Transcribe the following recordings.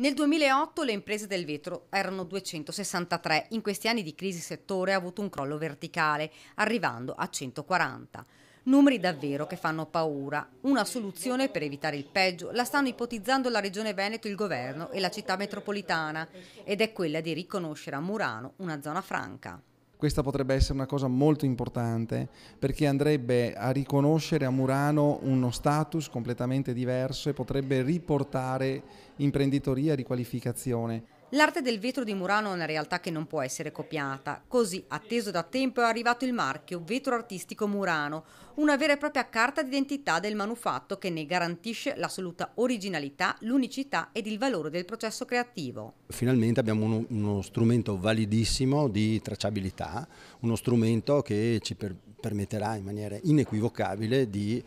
Nel 2008 le imprese del vetro erano 263, in questi anni di crisi settore ha avuto un crollo verticale, arrivando a 140. Numeri davvero che fanno paura. Una soluzione per evitare il peggio la stanno ipotizzando la Regione Veneto, il Governo e la città metropolitana ed è quella di riconoscere a Murano una zona franca. Questa potrebbe essere una cosa molto importante perché andrebbe a riconoscere a Murano uno status completamente diverso e potrebbe riportare imprenditoria, e riqualificazione. L'arte del vetro di Murano è una realtà che non può essere copiata, così atteso da tempo è arrivato il marchio Vetro Artistico Murano, una vera e propria carta d'identità del manufatto che ne garantisce l'assoluta originalità, l'unicità ed il valore del processo creativo. Finalmente abbiamo uno, uno strumento validissimo di tracciabilità, uno strumento che ci per, permetterà in maniera inequivocabile di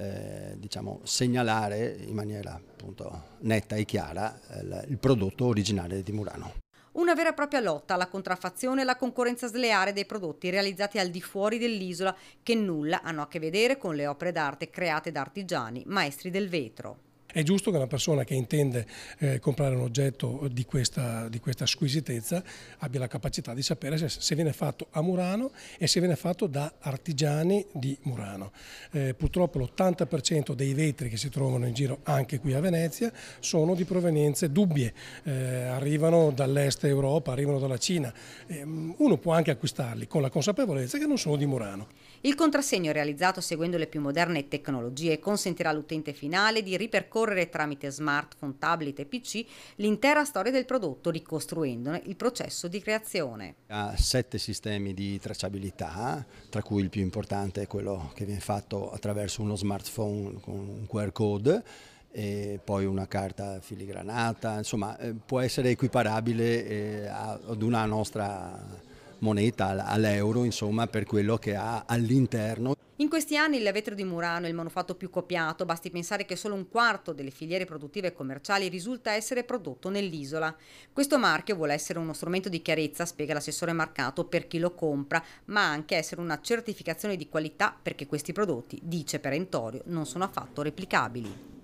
eh, diciamo, segnalare in maniera appunto, netta e chiara eh, il prodotto originale di Murano. Una vera e propria lotta alla contraffazione e alla concorrenza sleale dei prodotti realizzati al di fuori dell'isola che nulla hanno a che vedere con le opere d'arte create da artigiani, maestri del vetro. È giusto che una persona che intende eh, comprare un oggetto di questa, di questa, squisitezza abbia la capacità di sapere se, se, viene fatto a Murano e se viene fatto da artigiani di Murano. Eh, purtroppo l'80% dei vetri che si trovano in giro anche qui a Venezia sono di provenienze dubbie, eh, arrivano dall'est Europa, arrivano dalla Cina. Eh, uno può anche acquistarli con la consapevolezza che non sono di Murano. Il contrassegno realizzato seguendo le più moderne tecnologie consentirà all'utente finale di ripercorrere ripercorrere tramite smartphone, tablet e PC l'intera storia del prodotto, ricostruendone il processo di creazione. Ha sette sistemi di tracciabilità, tra cui il più importante è quello che viene fatto attraverso uno smartphone con un QR code e poi una carta filigranata, insomma eh, può essere equiparabile eh, ad una nostra moneta, all'euro, insomma, per quello che ha all'interno. In questi anni il vetro di Murano è il manufatto più copiato, basti pensare che solo un quarto delle filiere produttive e commerciali risulta essere prodotto nell'isola. Questo marchio vuole essere uno strumento di chiarezza, spiega l'assessore Marcato, per chi lo compra, ma anche essere una certificazione di qualità perché questi prodotti, dice Perentorio, non sono affatto replicabili.